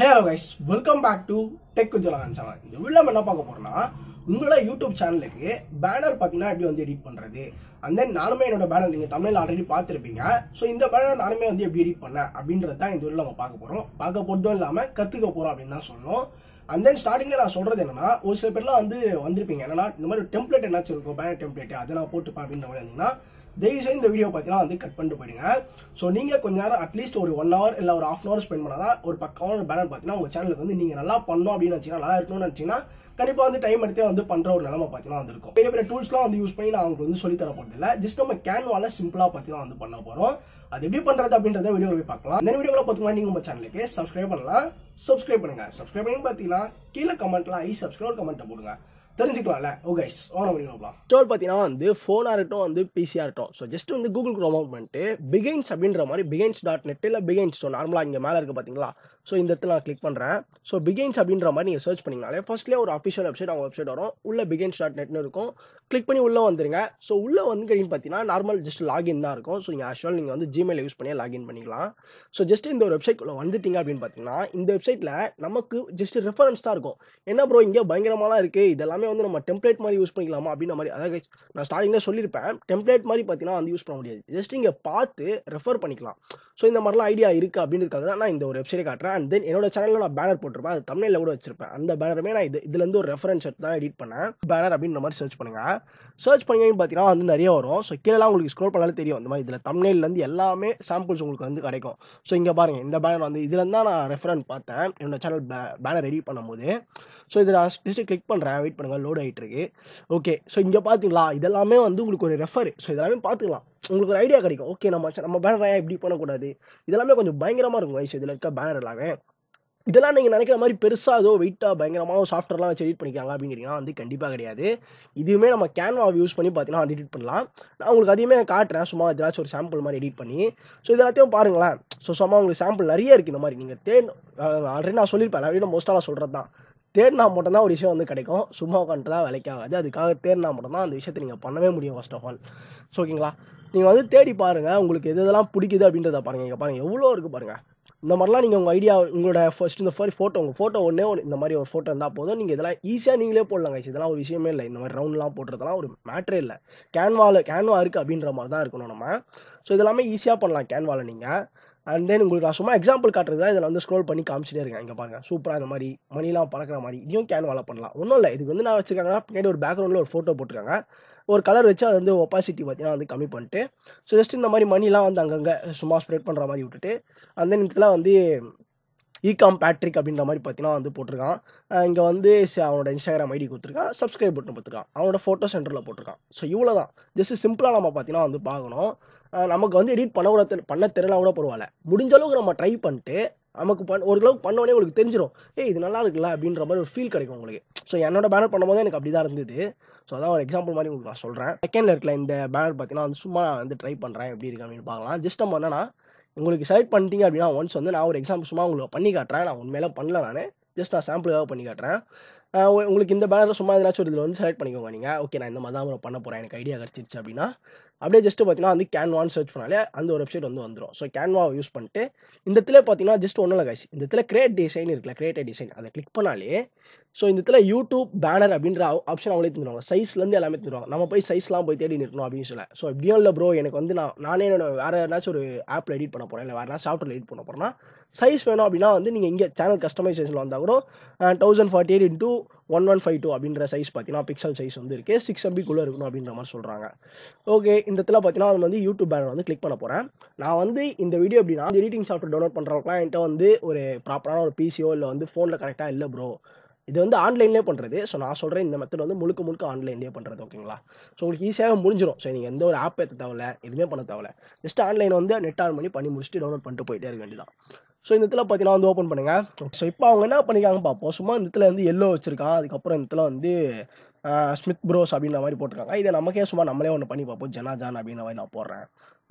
hello guys welcome back to tech குஜலான் channel இந்த நம்ம என்ன பார்க்க போறோம்னா உங்களோட யூடியூப் சேனலுக்கு பேனர் பார்த்தீங்கன்னா எப்படி வந்து எடிட் பண்ணுறது அந்த நானுமே என்னோட பேனர் நீங்கள் தமிழில் ஆல்ரெடி பார்த்துருப்பீங்க ஸோ இந்த பேனர் நானுமே வந்து எப்படி எடிட் பண்ணேன் அப்படின்றது தான் இந்த வீடியோவில் நம்ம பார்க்க போகிறோம் பார்க்க போகிறதும் இல்லாமல் கற்றுக்க போகிறோம் அப்படின்னு தான் சொல்லணும் அண்ட் தென் ஸ்டார்டிங்கில் நான் சொல்கிறது என்னன்னா ஒரு சில பேர்லாம் வந்து வந்திருப்பீங்க என்னன்னா இந்த மாதிரி டெம்ப்ளேட் என்னாச்சு இருக்கும் பேனர் டெம்ப்ளேட் அதை நான் போட்டுப்பேன் அப்படின்ற மாதிரி இருந்தீங்கன்னா தயவுசெய்து இந்த வீடியோ பார்த்தீங்கன்னா வந்து கட் பண்ணிட்டு போயிடுங்க ஸோ நீங்கள் கொஞ்ச நேரம் அட்லீஸ்ட் ஒரு ஒன் ஹவர் இல்லை ஒரு ஆஃப் ஹவர் ஸ்பெண்ட் பண்ணால் ஒரு பக்கமான ஒரு பேனர் பார்த்தீங்கன்னா உங்கள் சேனலுக்கு வந்து நீங்கள் நல்லா பண்ணோம் அப்படின்னு நினச்சிங்கன்னா நல்லா இருக்கணும்னு நினச்சிங்கன்னா கண்டிப்பாக வந்து டைம் எடுத்தே வந்து பண்ணுற ஒரு நிலமை பார்த்தீங்கன்னா வந்துருக்கும் பெரிய பெரிய டூல்ஸ்லாம் வந்து யூஸ் பண்ணி நான் அவங்களுக்கு வந்து சொல்லி தர போகிறதில்ல ஜஸ்ட் நம்ம கேன்வால சிம்பிளாக பார்த்தீங்கன்னா வந்து பண்ண போகிறோம் அது எப்படி பண்ணுறது அப்படின்றத வீடியோ போய் பார்க்கலாம் இந்த வீடியோவில் பார்த்து நீங்கள் உங்கள் சேனலுக்கு சப்ஸ்கிரைப் பண்ணலாம் சப்ஸ்கிரைப் பண்ணுங்கள் சப்ஸ்கிரைப் பண்ணி பார்த்தீங்கன்னா கீழே கமெண்ட்லாம் ஐ சப்ஸ்கிரைப் கமெண்ட்டை போடுங்க தெரிஞ்சுக்கலாம்ல ஓகே ஆன் பண்ணிக்கலாம் ஸ்டோர் பார்த்தீங்கன்னா வந்து ஃபோனாக இருக்கட்டும் வந்து பிசியாக இருக்கட்டும் ஸோ ஜஸ்ட் வந்து கூகுள் குரோம் அவுட் பண்ணிட்டு பிகைன்ஸ் அப்படின்ற மாதிரி பிகைன்ஸ் டாட் நெட் இல்லை பிகைன்ஸ் ஸோ நார்மலாக இங்கே மேலே இருக்குது பார்த்தீங்களா ஸோ இந்த இடத்துல நான் கிளிக் பண்ணுறேன் ஸோ பிகைன்ஸ் அப்படின்ற மாதிரி நீங்கள் சர்ச் பண்ணிங்கனாலே ஃபர்ஸ்ட்லேயே ஒரு அஃபிஷியல் வெப்சைட் அவங்க வெப்சைட் வரும் உள்ள பிகைன்ஸ் டாட் நெட்னு இருக்கும் கிளிக் பண்ணி உள்ளே வந்துருங்க ஸோ உள்ளே வந்து பார்த்தீங்கன்னா நார்மல் ஜஸ்ட் லாகின் தான் இருக்கும் ஸோ நீங்கள் ஆக்சுவல் நீங்கள் வந்து ஜிமெயில் யூஸ் பண்ணி லாகின் பண்ணிக்கலாம் ஸோ ஜஸ்ட் இந்த ஒரு வெப்சைட் வந்துட்டீங்க அப்படின்னு பார்த்தீங்கன்னா இந்த வெப்சைட்டில் நமக்கு ஜஸ்ட் ரெஃபரன்ஸ் தான் இருக்கும் என்ன ப்ரோ இங்கே பயங்கரமாலாம் இருக்குது இதெல்லாமே வந்து நம்ம டெம்ப்ளேட் மாதிரி யூஸ் பண்ணிக்கலாமா அப்படின்ற மாதிரி அதாவது நான் ஸ்டார்டிங்கில் சொல்லியிருப்பேன் டெம்ப்ளேட் மாதிரி பார்த்தீங்கன்னா வந்து யூஸ் பண்ண முடியாது ஜஸ்ட் இங்கே பார்த்து ரெஃபர் பண்ணிக்கலாம் ஸோ இந்த மாதிரிலாம் ஐடியா இருக்குது அப்படின்றதுக்காக தான் நான் இந்த ஒரு வெப்சைட்டை காட்டுறேன் அண்ட் தென் என்னோட சேனலில் நான் பேனர் போட்டிருப்பேன் அது தமிழில் கூட வச்சிருப்பேன் அந்த பேனருமே நான் இது இதுலேருந்து ஒரு ரெஃபரன்ஸ் எடுத்து தான் எடிட் பண்ணேன் பேனர் அப்படின்ற மாதிரி சர்ச் பண்ணுங்கள் சர்ச் பண்ணீங்கன்னு பார்த்தீங்கன்னா வந்து நிறைய வரும் ஸோ கீழே உங்களுக்கு ஸ்க்ரோல் பண்ணாலே தெரியும் இந்த மாதிரி இதில் தமிழ்லேருந்து எல்லாமே சாம்பிள்ஸ் உங்களுக்கு வந்து கிடைக்கும் ஸோ இங்கே பாருங்கள் இந்த பேனர் வந்து இதில் தான் நான் ரெஃபரன் பார்த்தேன் என்னோட சேனல் பேனர் ரெடி பண்ணும்போது ஸோ இதை நான் ஜஸ்ட்டு கிளிக் பண்ணுறேன் வெயிட் பண்ணுங்கள் லோட் ஆகிட்டு இருக்கு ஓகே ஸோ இங்கே பார்த்தீங்களா இதெல்லாமே வந்து உங்களுக்கு ஒரு ரெஃபர் ஸோ இதெல்லாமே பார்த்துக்கலாம் உங்களுக்கு ஒரு ஐடியா கிடைக்கும் ஓகே நம்ம நம்ம பேனர் இப்படி பண்ணக்கூடாது இதெல்லாமே கொஞ்சம் பயங்கரமாக இருக்கும் வயசு இதில் இருக்க பேனர் எல்லாமே இதெல்லாம் நீங்கள் நினைக்கிற மாதிரி பெருசாக ஏதோ வெயிட்டாக பயங்கரமாக சாஃப்ட்வேர்லாம் வச்சு எடிட் பண்ணிக்காங்க அப்படிங்கிறீங்க வந்து கண்டிப்பாக கிடையாது இதுவுமே நம்ம கேன்வா யூஸ் பண்ணி பார்த்தீங்கன்னா எடிட் பண்ணலாம் நான் உங்களுக்கு அதையுமே காட்டுறேன் சும்மா ஏதாச்சும் ஒரு சாம்பிள் மாதிரி எடிட் பண்ணி ஸோ இது எல்லாத்தையும் பாருங்களேன் ஸோ சும்மா உங்களுக்கு சாம்பிள் நிறைய இருக்குது இந்த மாதிரி நீங்கள் தேன் ஆல்ரெடி நான் சொல்லியிருப்பேன் அப்படின்னு மோஸ்ட்டாக சொல்கிறது தான் தேடினா தான் ஒரு விஷயம் வந்து கிடைக்கும் சும்மா உட்காந்து தான் விலைக்காகாது அதுக்காக தேடினா தான் அந்த விஷயத்தை நீங்கள் பண்ணவே முடியும் ஃபஸ்ட் ஆஃப் ஆல் ஸோ ஓகேங்களா நீங்கள் வந்து தேடி பாருங்கள் உங்களுக்கு எது எதெல்லாம் பிடிக்குது அப்படின்றத பாருங்கள் இங்கே பாருங்கள் எவ்வளோ இருக்குது பாருங்கள் இந்த மாதிரிலாம் நீங்கள் உங்கள் ஐடியா உங்களோட ஃபர்ஸ்ட் இந்த மாதிரி ஃபோட்டோ உங்கள் ஃபோட்டோ ஒன்றே ஒன்று இந்த மாதிரி ஒரு ஃபோட்டோ இருந்தால் போதும் நீங்கள் இதெல்லாம் ஈஸியாக நீங்களே போடலாம் கைஸ் இதெல்லாம் ஒரு விஷயமே இல்லை இந்த மாதிரி ரவுண்ட்லாம் போடுறதுலாம் ஒரு மேட்ரே இல்லை கேன்வாவில் கேன்வா இருக்குது அப்படின்ற மாதிரி தான் இருக்கணும் நம்ம ஸோ இதெல்லாமே ஈஸியாக பண்ணலாம் கேன்வாவில் நீங்கள் அண்ட் தென் உங்களுக்கு நான் சும்மா எக்ஸாம்பிள் காட்டுறது தான் இதில் வந்து ஸ்க்ரோல் பண்ணி காமிச்சிட்டே இருக்கேன் இங்கே பாருங்க சூப்பராக இந்த மாதிரி மணிலாம் பறக்கிற மாதிரி இதையும் கேன்வாவில் பண்ணலாம் ஒன்றும் இல்லை இதுக்கு வந்து நான் வச்சுருக்காங்கன்னா பின்னாடி ஒரு பேக்ரவுண்டில் ஒரு ஃபோட்டோ போட்டிருக்காங்க ஒரு கலர் வச்சு அது வந்து ஒப்பாசிட்டி பார்த்தீங்கன்னா வந்து கம்மி பண்ணிட்டு ஸோ ஜஸ்ட் இந்த மாதிரி மணிலாம் வந்து அங்கங்கே சும்மா ஸ்ப்ரெட் பண்ணுற மாதிரி விட்டுட்டு அந்த நேரத்தில் வந்து ஈகாம் பேட்ரிக் அப்படின்ற மாதிரி பார்த்தீங்கன்னா வந்து போட்டிருக்கான் இங்கே வந்து அவனோட இன்ஸ்டாகிராம் ஐடி கொடுத்துருக்கான் சப்ஸ்கிரைப் பட்டன் கொடுத்துருக்கான் அவனோட ஃபோட்டோ சென்டரில் போட்டிருக்கான் ஸோ இவ்வளோ தான் ஜஸ்ட் சிம்பிளாக நம்ம பார்த்தீங்கன்னா வந்து பார்க்கணும் நமக்கு வந்து எடிட் பண்ண கூட பண்ண தெரியலாம் கூட பரவாயில்ல முடிஞ்ச அளவுக்கு நம்ம ட்ரை பண்ணிட்டு நமக்கு பண் ஓரளவுக்கு பண்ணோடனே உங்களுக்கு தெரிஞ்சிடும் ஏ இது நல்லா இருக்குல்ல அப்படின்ற மாதிரி ஒரு ஃபீல் கிடைக்கும் உங்களுக்கு ஸோ என்னோட பேனர் பண்ணும்போது எனக்கு அப்படி தான் இருந்தது ஸோ அதான் ஒரு எக்ஸாம்பிள் மாதிரி உங்களுக்கு நான் சொல்கிறேன் செகண்டில் இருக்கிற இந்த பேனர் பார்த்தீங்கன்னா வந்து சும்மா வந்து ட்ரை பண்ணுறேன் எப்படி இருக்கு அப்படின்னு பார்க்கலாம் ஜஸ்ட் நம்ம என்னன்னா உங்களுக்கு செலக்ட் பண்ணிட்டீங்க அப்படின்னா ஒன்ஸ் வந்து நான் ஒரு எக்ஸாம்பிள் சும்மா உங்களுக்கு பண்ணி காட்டுறேன் நான் உண்மையில பண்ணல நான் ஜஸ்ட் நான் சாம்பிளுக்காக பண்ணி காட்டுறேன் உங்களுக்கு இந்த பேனர் சும்மா எதனாச்சும் ஒரு இதில் வந்து செலக்ட் பண்ணிக்கோங்க நீங்கள் ஓகே நான் இந்த மாதிரி தான் பண்ண போகிறேன் எனக்கு ஐடியா கிடச்சிருச்சு அப்படின்னா அப்படியே ஜஸ்ட் பார்த்தீங்கன்னா வந்து கேன்வான்னு சர்ச் பண்ணாலே அந்த ஒரு வெப்சைட் வந்து வந்துடும் ஸோ கேன்வாவை யூஸ் பண்ணிட்டு இந்த இடத்துல பார்த்தீங்கன்னா ஜஸ்ட் ஒன்றும் இல்லை காய்ச்சி இந்த இடத்துல கிரியேட் டிசைன் இருக்குல்ல கிரியேட் டிசைன் அதை கிளிக் பண்ணாலே ஸோ இந்த இடத்துல யூடியூப் பேனர் அப்படின்ற ஆப்ஷன் அவங்களே தந்துடுவாங்க சைஸ்லேருந்து எல்லாமே தந்துடுவாங்க நம்ம போய் சைஸ்லாம் போய் தேடி நிற்கணும் அப்படின்னு சொல்ல ஸோ எப்படியும் இல்லை ப்ரோ எனக்கு வந்து நான் நானே என்னோட வேறு ஏதாச்சும் ஒரு ஆப்பில் எடிட் பண்ண போகிறேன் இல்லை வேறு ஏதாவது சாஃப்ட்வேர் எடிட் பண்ண போகிறேன்னா சைஸ் வேணும் அப்படின்னா வந்து நீங்கள் இங்கே சேனல் கஸ்டமைசேஷனில் வந்தால் கூட thousand forty eight into one one five two அப்படின்ற சைஸ் பார்த்தீங்கன்னா பிக்சல் சைஸ் வந்து இருக்குது சிக்ஸ் எம்பிக்குள்ளே இருக்கணும் அப்படின்ற மாதிரி சொல்கிறாங்க ஓகே இந்த இடத்துல பார்த்தீங்கன்னா அது வந்து யூடியூப் பேனர் வந்து கிளிக் பண்ண போகிறேன் நான் வந்து இந்த வீடியோ அப்படின்னா எடிட்டிங் சாஃப்ட்வேர் டவுன்லோட் பண்ணுறவங்களாம் என்கிட்ட வந்து ஒரு ப்ராப்பரான ஒரு பிசியோ இல்லை வந்து ஃபோனில் கரெக்டாக இல்லை ப்ரோ இது வந்து ஆன்லைன்லேயே பண்ணுறது ஸோ நான் சொல்கிறேன் இந்த மெத்தட் வந்து முழுக்க முழுக்க ஆன்லைன்லேயே பண்ணுறது ஓகேங்களா ஸோ உங்களுக்கு ஈஸியாக முடிஞ்சிடும் ஸோ நீங்கள் எந்த ஒரு ஆப் ஏற்ற தேவையில்ல எதுவுமே பண்ண தேவையில்ல ஜஸ்ட் ஆன்லைன் வந்து நெட் ஆன் பண்ணி பண்ணி முடிச்சுட்டு டவுன்லோட் பண்ணிட்டு போயிட்டே இருக்க வேண்டியதான் ஸோ இந்த இடத்துல பார்த்தீங்கன்னா வந்து ஓப்பன் பண்ணுங்கள் ஸோ இப்போ அவங்க என்ன பண்ணிக்காங்க பார்ப்போம் சும்மா இந்த இடத்துல வந்து எல்லோ வச்சுருக்கான் அதுக்கப்புறம் இந்த இடத்துல வந்து ஸ்மித் ப்ரோஸ் அப்படின்ற மாதிரி போட்டிருக்காங்க இதை நமக்கே சும்மா நம்மளே ஒன்று பண்ணி பார்ப்போம் ஜனா ஜான் அப்படின்ற மாதிரி நான் போடுறேன்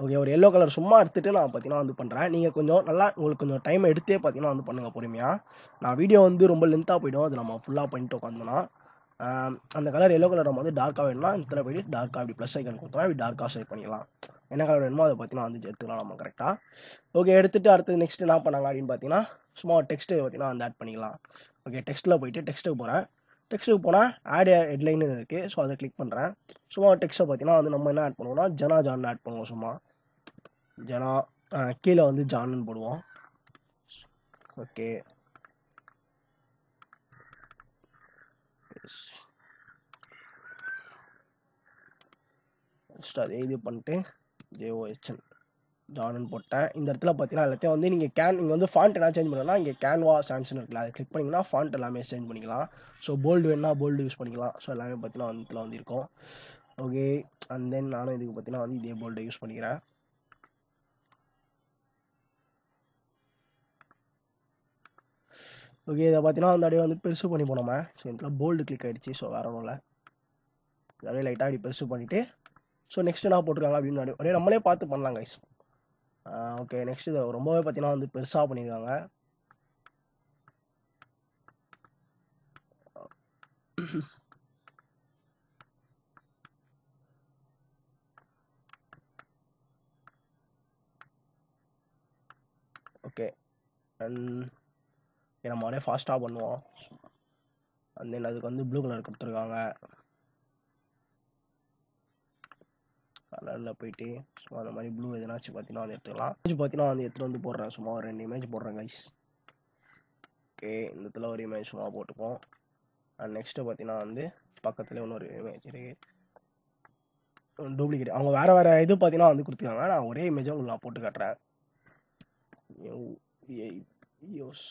ஓகே ஒரு எல்லோ கலர் சும்மா எடுத்துகிட்டு நான் பார்த்தீங்கன்னா வந்து பண்ணுறேன் நீங்கள் கொஞ்சம் நல்லா உங்களுக்கு கொஞ்சம் டைம் எடுத்தே பார்த்தீங்கன்னா வந்து பண்ணுங்கள் பொறுமையாக நான் வீடியோ வந்து ரொம்ப லென்த்தாக போயிடும் அது நம்ம ஃபுல்லாக பண்ணிட்டு உட்காந்துனா அந்த கலர் எல்லோ கலர் நம்ம வந்து டார்க்காக வேணும்னா இதில் போய் டார்க்காக அப்படி ப்ளஸ் ஐக்கன் கொடுத்தோம் அப்படி டார்க்காக செலக்ட் பண்ணிக்கலாம் என்ன கலர் வேணுமோ அதை பார்த்தீங்கன்னா வந்து எடுத்துக்கலாம் நம்ம கரெக்டாக ஓகே எடுத்துகிட்டு அடுத்தது நெக்ஸ்ட் என்ன பண்ணாங்க அப்படின்னு பார்த்தீங்கன்னா சும்மா டெக்ஸ்ட்டு பார்த்தீங்கன்னா வந்து ஆட் பண்ணிக்கலாம் ஓகே டெக்ஸ்ட்டில் போயிட்டு டெக்ஸ்ட்டுக்கு போகிறேன் டெக்ஸ்ட்டுக்கு போனால் ஆட் ஹெட்லைன்னு இருக்குது ஸோ அதை கிளிக் பண்ணுறேன் சும்மா டெக்ஸ்ட்டை பார்த்தீங்கன்னா வந்து நம்ம என்ன ஆட் பண்ணுவோம்னா ஜனா ஜான் ஆட் பண்ணுவோம் சும்மா ஜனா கீழே வந்து ஜான்னு போடுவோம் ஓகே ஸ்டார் இது பண்ணிட்டு ஜேஓஹெச்என் ஜானன் போட்டேன் இந்த இடத்துல பார்த்தீங்கன்னா எல்லாத்தையும் வந்து நீங்கள் கேன் இங்கே வந்து ஃபாண்ட் என்ன சேஞ்ச் பண்ணலாம் இங்கே கேன்வா சான்சன் இருக்குல்ல அதை கிளிக் பண்ணிங்கன்னா ஃபாண்ட் எல்லாமே சேஞ்ச் பண்ணிக்கலாம் ஸோ போல்டு வேணா போல்டு யூஸ் பண்ணிக்கலாம் ஸோ எல்லாமே பார்த்தீங்கன்னா வந்து இருக்கும் ஓகே அண்ட் தென் நானும் இதுக்கு பார்த்தீங்கன்னா வந்து இதே போல்டு யூஸ் பண்ணிக்கிறேன் ஓகே இதை பார்த்தீங்கன்னா அந்த அப்படியே வந்து பெருசு பண்ணி போனோம் ஸோ இதில் போல்டு கிளிக் ஆகிடுச்சு ஸோ வேறு ஒன்றும் இல்லை அப்படியே லைட்டாக அப்படி பெருசு பண்ணிவிட்டு ஸோ நெக்ஸ்ட் என்ன போட்டிருக்காங்க அப்படின்னு அப்படியே நம்மளே பார்த்து பண்ணலாம் கைஸ் ஓகே நெக்ஸ்ட் இதை ரொம்பவே பார்த்தீங்கன்னா வந்து பெருசாக பண்ணியிருக்காங்க ஓகே அண்ட் நம்ம உடனே ஃபாஸ்ட்டாக பண்ணுவோம் அந்த தென் அதுக்கு வந்து ப்ளூ கலர் கொடுத்துருக்காங்க கலரில் போயிட்டு ஸோ அந்த மாதிரி ப்ளூ எதுனாச்சும் பார்த்தீங்கன்னா வந்து எடுத்துக்கலாம் இமேஜ் பார்த்தீங்கன்னா வந்து எடுத்துகிட்டு வந்து போடுறேன் சும்மா ஒரு ரெண்டு இமேஜ் போடுறேன் கைஸ் ஓகே இந்த இடத்துல ஒரு இமேஜ் சும்மா போட்டுப்போம் அண்ட் நெக்ஸ்ட்டு பார்த்தீங்கன்னா வந்து பக்கத்துலேயே இன்னொரு இமேஜ் இருக்குது டூப்ளிகேட் அவங்க வேறு வேறு இது பார்த்தீங்கன்னா வந்து கொடுத்துருக்காங்க நான் ஒரே இமேஜ் உங்களுக்கு நான் போட்டு காட்டுறேன் யோஸ்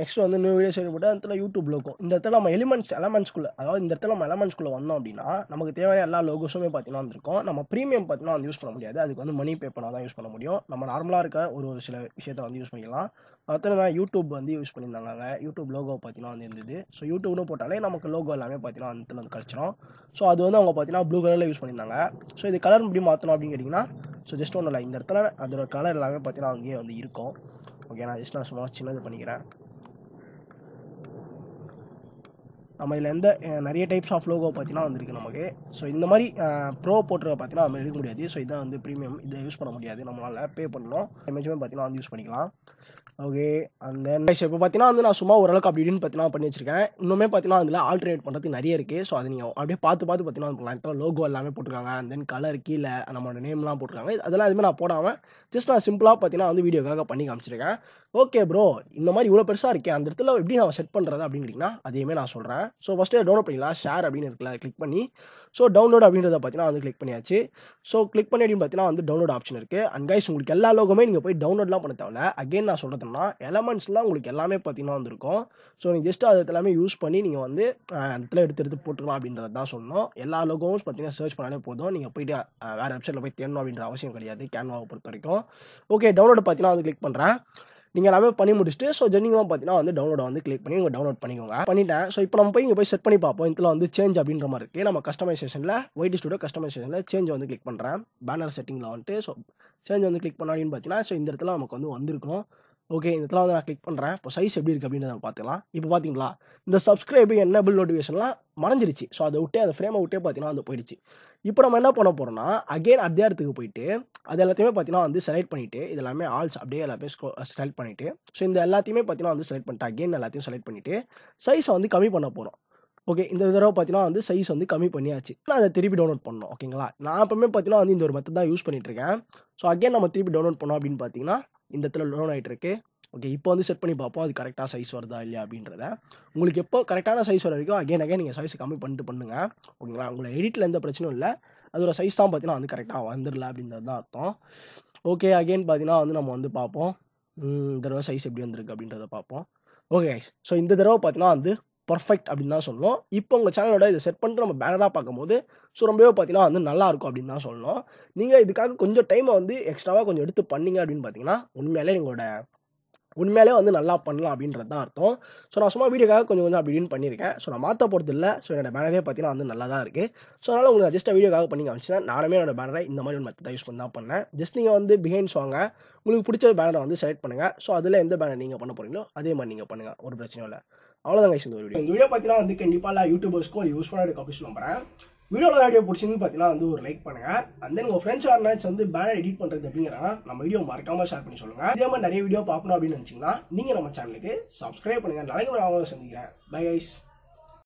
நெக்ஸ்ட் வந்து நியூ வீடியோஸ் போட்டு அந்த இடத்துல யூடியூப்ல இருக்கும் இந்த இடத்துல நம்ம எலிமெண்ட்ஸ் எலமெண்ட்ஸ்குள்ள அதாவது இந்த இடத்துல நம்ம எலமெண்ட்ஸ்குள்ள வந்தோம் அப்படின்னா நமக்கு தேவையான எல்லா லோகோஸுமே பார்த்தீங்கன்னா வந்துருக்கும் நம்ம ப்ரீமியம் பார்த்தீங்கன்னா வந்து யூஸ் பண்ண முடியாது அதுக்கு வந்து மணி பே பண்ணால் தான் யூஸ் பண்ண முடியும் நம்ம நார்மலாக இருக்க ஒரு ஒரு சில விஷயத்த வந்து யூஸ் பண்ணிக்கலாம் அடுத்தது தான் யூடியூப் வந்து யூஸ் பண்ணியிருந்தாங்க யூடியூப் லோகோ பார்த்தீங்கன்னா வந்து இருந்தது ஸோ யூடியூப்னு போட்டாலே நமக்கு லோகோ எல்லாமே பார்த்தீங்கன்னா அந்த இடத்துல வந்து கிடச்சிரும் ஸோ அது வந்து அவங்க பார்த்தீங்கன்னா ப்ளூ கலரில் யூஸ் பண்ணியிருந்தாங்க ஸோ இது கலர் எப்படி மாற்றணும் அப்படின்னு கேட்டிங்கன்னா ஸோ ஜஸ்ட் ஒன்றும் இல்லை இந்த இடத்துல அதோட கலர் எல்லாமே பார்த்தீங்கன்னா அங்கேயே வந்து இருக்கும் ஓகே நான் ஜஸ்ட் நான் சும்மா சின்னது பண்ணிக்கிறேன் நம்ம இதில் எந்த நிறைய டைப்ஸ் ஆஃப் லோகோ பார்த்தீங்கன்னா வந்துருக்கு நமக்கு ஸோ இந்த மாதிரி ப்ரோ போட்டுருக்க பார்த்தீங்கன்னா நம்ம எடுக்க முடியாது ஸோ இதான் வந்து ப்ரீமியம் இதை யூஸ் பண்ண முடியாது நம்மளால் பே பண்ணணும் இமேஜுமே பார்த்தீங்கன்னா வந்து யூஸ் பண்ணிக்கலாம் ஓகே அந்த இப்போ பார்த்தீங்கன்னா வந்து நான் சும்மா ஓரளவுக்கு அப்படி இப்படின்னு பார்த்தீங்கன்னா பண்ணி வச்சிருக்கேன் இன்னுமே பார்த்தீங்கன்னா அதில் ஆல்டர்னேட் பண்ணுறதுக்கு நிறைய இருக்குது ஸோ அதை நீங்கள் அப்படியே பார்த்து பார்த்து பார்த்தீங்கன்னா இப்போ லோகோ எல்லாமே போட்டிருக்காங்க அந்த தென் கலர் கீழே நம்மளோட நேம்லாம் போட்டிருக்காங்க அதெல்லாம் எதுவுமே நான் போடாமல் ஜஸ்ட் நான் சிம்பிளாக பார்த்தீங்கன்னா வந்து வீடியோக்காக பண்ணி காமிச்சிருக்கேன் ஓகே ப்ரோ இந்த மாதிரி இவ்வளோ பெருசாக இருக்கே அந்த இடத்துல எப்படி நான் செட் பண்ணுறது அப்படின்னு கேட்டிங்கன்னா அதையுமே நான் சொல்கிறேன் ஸோ ஃபஸ்ட்டு டவுன்லோட் பண்ணிக்கலாம் ஷேர் அப்படின்னு இருக்கல கிளிக் பண்ணி ஸோ டவுன்லோட் அப்படின்றத பார்த்தீங்கன்னா வந்து கிளிக் பண்ணியாச்சு ஸோ கிளிக் பண்ணி அப்படின்னு பார்த்தீங்கன்னா வந்து டவுன்லோட் ஆப்ஷன் இருக்குது அண்ட் கைஸ் உங்களுக்கு எல்லா லோகமே நீங்கள் போய் டவுன்லோட்லாம் பண்ண தேவை அகைன் நான் சொல்கிறதுனா எலமெண்ட்ஸ்லாம் உங்களுக்கு எல்லாமே பார்த்தீங்கன்னா வந்துருக்கும் ஸோ நீங்கள் ஜஸ்ட்டு அது எல்லாமே யூஸ் பண்ணி நீங்கள் வந்து அந்த இடத்துல எடுத்து எடுத்து போட்டுக்கலாம் அப்படின்றத தான் சொன்னோம் எல்லா லோகமும் பார்த்தீங்கன்னா சர்ச் பண்ணாலே போதும் நீங்கள் போயிட்டு வேறு வெப்சைட்டில் போய் தேடணும் அப்படின்ற அவசியம் கிடையாது கேன்வாவை பொறுத்த வரைக்கும் ஓகே டவுன்லோட் பார்த்தீங்கன்னா வந்து கிளிக் பண்ணுறேன் நீங்கள் எல்லாமே பண்ணி முடிச்சுட்டு ஸோ ஜென்னிங்காக பார்த்தீங்கன்னா வந்து டவுன்லோட் வந்து கிளிக் பண்ணி உங்கள் டவுன்லோட் பண்ணிக்கோங்க பண்ணிட்டேன் ஸோ இப்போ நம்ம போய் இங்கே போய் செட் பண்ணி பார்ப்போம் இதில் வந்து சேஞ்ச் அப்படின்ற மாதிரி இருக்குது நம்ம கஸ்டமைசேஷனில் ஒயிட் ஸ்டுடியோ கஸ்டமைசேஷனில் சேஞ்ச் வந்து கிளிக் பண்ணுறேன் பேனர் செட்டிங்கில் வந்துட்டு ஸோ சேஞ்ச் வந்து கிளிக் பண்ண அப்படின்னு பார்த்தீங்கன்னா ஸோ இந்த இடத்துல நமக்கு வந்து வந்திருக்கணும் ஓகே இந்த இடத்துல வந்து நான் கிளிக் பண்ணுறேன் இப்போ சைஸ் எப்படி இருக்குது அப்படின்னு நம்ம பார்த்துக்கலாம் இப்போ பார்த்தீங்களா இந்த சப்ஸ்கிரைப் என்னபிள் நோட்டிஃபிகேஷன்லாம் மறைஞ்சிருச்சு ஸோ அதை விட்டே அந்த ஃப்ரேமை விட்டே பார்த்தீங்கன்னா வந்து போயிடுச்சு இப்போ நம்ம என்ன பண்ண போகிறோம்னா அகெயின் அத்தியாரத்துக்கு போயிட்டு அது எல்லாத்தையுமே பார்த்தீங்கன்னா வந்து செலக்ட் பண்ணிவிட்டு இது எல்லாமே ஆல்ஸ் அப்படியே எல்லாமே செலக்ட் பண்ணிவிட்டு ஸோ இந்த எல்லாத்தையுமே பார்த்தீங்கன்னா வந்து செலக்ட் பண்ணிட்டு அகெயின் எல்லாத்தையும் செலக்ட் பண்ணிவிட்டு சைஸை வந்து கம்மி பண்ண போகிறோம் ஓகே இந்த தடவை பார்த்தீங்கன்னா வந்து சைஸ் வந்து கம்மி பண்ணியாச்சு நான் அதை திருப்பி டவுன்லோட் பண்ணோம் ஓகேங்களா நான் எப்பவுமே பார்த்தீங்கன்னா வந்து இந்த ஒரு மெத்தட் தான் யூஸ் பண்ணிட்டு இருக்கேன் ஸோ அகேன் நம்ம திருப்பி டவுன்லோட் பண்ணோம் அப்படின்னு பார்த்தீங்கன்னா இந்த இடத்துல லோன் ஆகிட்டு இருக்கு ஓகே இப்போ வந்து செட் பண்ணி பார்ப்போம் அது கரெக்டாக சைஸ் வருதா இல்லையா அப்படின்றத உங்களுக்கு எப்போ கரெக்டான சைஸ் வர வரைக்கும் அகைன் அகைன் நீங்கள் சைஸ் கம்மி பண்ணிட்டு பண்ணுங்கள் ஓகேங்களா உங்களை எடிட்டில் எந்த பிரச்சனையும் இல்லை அதோட சைஸ் தான் பார்த்தீங்கன்னா வந்து கரெக்டாக வந்துடல அப்படின்றது தான் அர்த்தம் ஓகே அகைன் பார்த்தீங்கன்னா வந்து நம்ம வந்து பார்ப்போம் இந்த தடவை சைஸ் எப்படி வந்திருக்கு அப்படின்றத பார்ப்போம் ஓகே ஸோ இந்த தடவை பார்த்தீங்கன்னா வந்து பர்ஃபெக்ட் அப்படின்னு தான் சொல்லணும் இப்போ உங்கள் சேனலோட இதை செட் பண்ணிட்டு நம்ம பேனராக பார்க்கும்போது ஸோ ரொம்பவே பார்த்தீங்கன்னா வந்து நல்லாயிருக்கும் அப்படின்னு தான் சொல்லணும் நீங்கள் இதுக்காக கொஞ்சம் டைமை வந்து எக்ஸ்ட்ராவாக கொஞ்சம் எடுத்து பண்ணீங்க அப்படின்னு பார்த்தீங்கன்னா உண்மையிலே எங்களோட உண்மையிலே வந்து நல்லா பண்ணலாம் அப்படின்றது தான் அர்த்தம் ஸோ நான் சும்மா வீடியோக்காக கொஞ்சம் கொஞ்சம் அப்படின்னு பண்ணியிருக்கேன் ஸோ நான் மாற்ற போகிறது இல்லை ஸோ என்னோட பேனரே பார்த்தீங்கன்னா வந்து நல்லா தான் இருக்குது ஸோ அதனால் உங்களுக்கு ஜஸ்ட் வீடியோக்காக பண்ணி காமிச்சேன் நானுமே என்னோட பேனரை இந்த மாதிரி ஒரு மெத்தட் யூஸ் பண்ணி தான் பண்ணேன் ஜஸ்ட் நீங்கள் வந்து பிஹைண்ட்ஸ் வாங்க உங்களுக்கு பிடிச்ச பேனரை வந்து செலக்ட் பண்ணுங்கள் ஸோ அதில் எந்த பேனர் நீங்கள் பண்ண போகிறீங்களோ அதே மாதிரி நீங்கள் பண்ணுங்கள் ஒரு பிரச்சனையும் இல்லை அவ்வளோதான் இந்த ஒரு வீடியோ வீடியோ பார்த்தீங்கன்னா வந்து கண்டிப்பாக எல்லா யூடியூபர்ஸ்க்கும் ஒரு யூஸ்ஃபுல்லாக இருக்க அப்படின்னு நம்புறேன் வீடியோவில் வீடியோ பிடிச்சிருந்து பார்த்தீங்கன்னா வந்து ஒரு லைக் பண்ணுங்க அந்த உங்கள் ஃப்ரெண்ட்ஸ் யாருனாச்சும் வந்து பேனர் எடிட் பண்ணுறது அப்படிங்கிறனா நம்ம வீடியோ மறக்காமல் ஷேர் பண்ணி சொல்லுங்க இதே மாதிரி நிறைய வீடியோ பார்க்கணும் அப்படின்னு நினச்சிங்கன்னா நீங்கள் நம்ம சேனலுக்கு சப்ஸ்கிரைப் பண்ணுங்கள் நாளைக்கு நான் சந்திக்கிறேன் பை கைஸ்